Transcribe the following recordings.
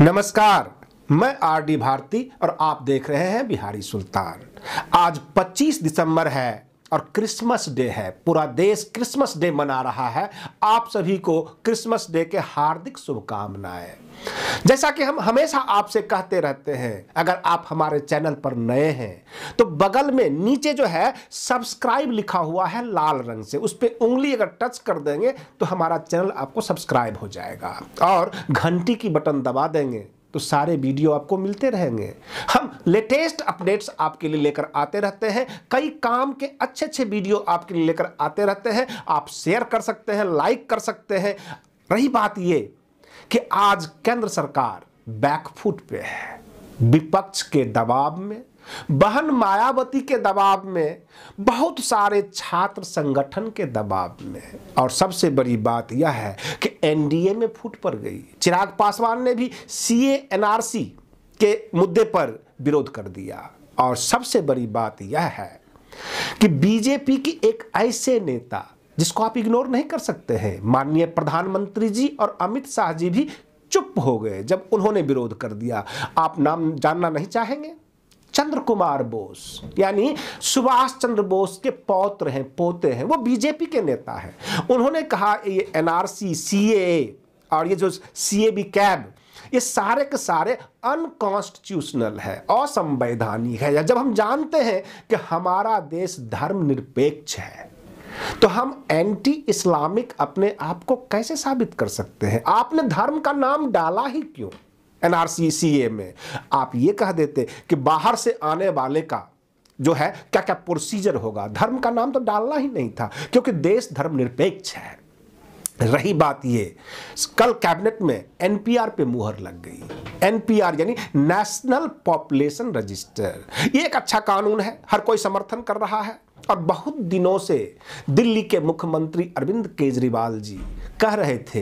नमस्कार मैं R D Bharti और आप देख रहे हैं बिहारी सुल्तान आज 25 दिसंबर है और क्रिसमस डे है पूरा देश क्रिसमस डे मना रहा है आप सभी को क्रिसमस डे के हार्दिक शुभकामनाएं जैसा कि हम हमेशा आपसे कहते रहते हैं अगर आप हमारे चैनल पर नए हैं तो बगल में नीचे जो है सब्सक्राइब लिखा हुआ है लाल रंग से उस पर उंगली अगर टच कर देंगे तो हमारा चैनल आपको सब्सक्राइब हो जाएगा और घंटी की बटन दबा देंगे तो सारे वीडियो आपको मिलते रहेंगे हम लेटेस्ट अपडेट्स आपके लिए लेकर आते रहते हैं कई काम के अच्छे अच्छे वीडियो आपके लिए लेकर आते रहते हैं आप शेयर कर सकते हैं लाइक कर सकते हैं रही बात ये कि आज केंद्र सरकार बैकफुट पे है विपक्ष के दबाव में बहन मायावती के दबाव में बहुत सारे छात्र संगठन के दबाव में और सबसे बड़ी बात यह है कि एनडीए में फूट पड़ गई चिराग पासवान ने भी सीए एनआरसी के मुद्दे पर विरोध कर दिया और सबसे बड़ी बात यह है कि बीजेपी की एक ऐसे नेता जिसको आप इग्नोर नहीं कर सकते हैं माननीय प्रधानमंत्री जी और अमित शाह जी भी चुप हो गए जब उन्होंने विरोध कर दिया आप नाम जानना नहीं चाहेंगे चंद्र कुमार बोस यानी सुभाष चंद्र बोस के पौत्र हैं पोते हैं वो बीजेपी के नेता हैं उन्होंने कहा ये एनआरसी ए और ये जो सीएबी कैब ये सारे के सारे अनकॉन्स्टिट्यूशनल है असंवैधानिक है जब हम जानते हैं कि हमारा देश धर्म निरपेक्ष है तो हम एंटी इस्लामिक अपने आप को कैसे साबित कर सकते हैं आपने धर्म का नाम डाला ही क्यों एनआरसीए में आप ये कह देते कि बाहर से आने वाले का जो है क्या क्या प्रोसीजर होगा धर्म का नाम तो डालना ही नहीं था क्योंकि देश धर्म निरपेक्ष है रही बात ये कल कैबिनेट में एनपीआर पे मुहर लग गई एनपीआर यानी नेशनल पॉपुलेशन रजिस्टर ये एक अच्छा कानून है हर कोई समर्थन कर रहा है और बहुत दिनों से दिल्ली के मुख्यमंत्री अरविंद केजरीवाल जी कह रहे थे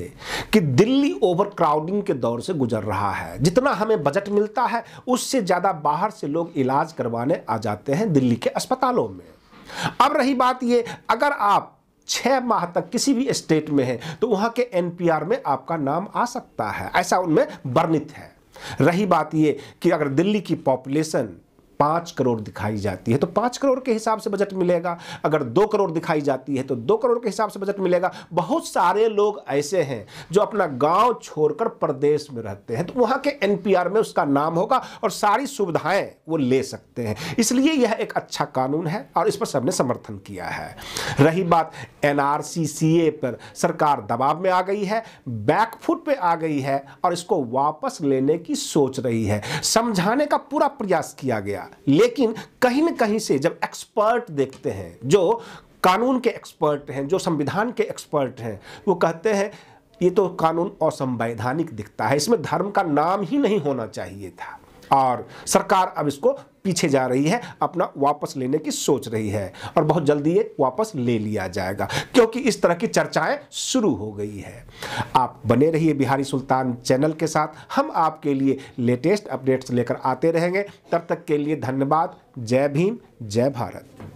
कि दिल्ली ओवरक्राउडिंग के दौर से गुजर रहा है जितना हमें बजट मिलता है उससे ज़्यादा बाहर से लोग इलाज करवाने आ जाते हैं दिल्ली के अस्पतालों में अब रही बात ये अगर आप छः माह तक किसी भी स्टेट में हैं तो वहाँ के एनपीआर में आपका नाम आ सकता है ऐसा उनमें वर्णित है रही बात ये कि अगर दिल्ली की पॉपुलेशन पाँच करोड़ दिखाई जाती है तो पाँच करोड़ के हिसाब से बजट मिलेगा अगर दो करोड़ दिखाई जाती है तो दो करोड़ के हिसाब से बजट मिलेगा बहुत सारे लोग ऐसे हैं जो अपना गांव छोड़कर प्रदेश में रहते हैं तो वहाँ के एनपीआर में उसका नाम होगा और सारी सुविधाएं वो ले सकते हैं इसलिए यह एक अच्छा कानून है और इस पर सबने समर्थन किया है रही बात एनआरसी पर सरकार दबाव में आ गई है बैकफुट पर आ गई है और इसको वापस लेने की सोच रही है समझाने का पूरा प्रयास किया गया लेकिन कहीं ना कहीं से जब एक्सपर्ट देखते हैं जो कानून के एक्सपर्ट हैं जो संविधान के एक्सपर्ट हैं वो कहते हैं ये तो कानून असंवैधानिक दिखता है इसमें धर्म का नाम ही नहीं होना चाहिए था और सरकार अब इसको पीछे जा रही है अपना वापस लेने की सोच रही है और बहुत जल्दी ये वापस ले लिया जाएगा क्योंकि इस तरह की चर्चाएं शुरू हो गई है आप बने रहिए बिहारी सुल्तान चैनल के साथ हम आपके लिए लेटेस्ट अपडेट्स लेकर आते रहेंगे तब तक के लिए धन्यवाद जय भीम जय भारत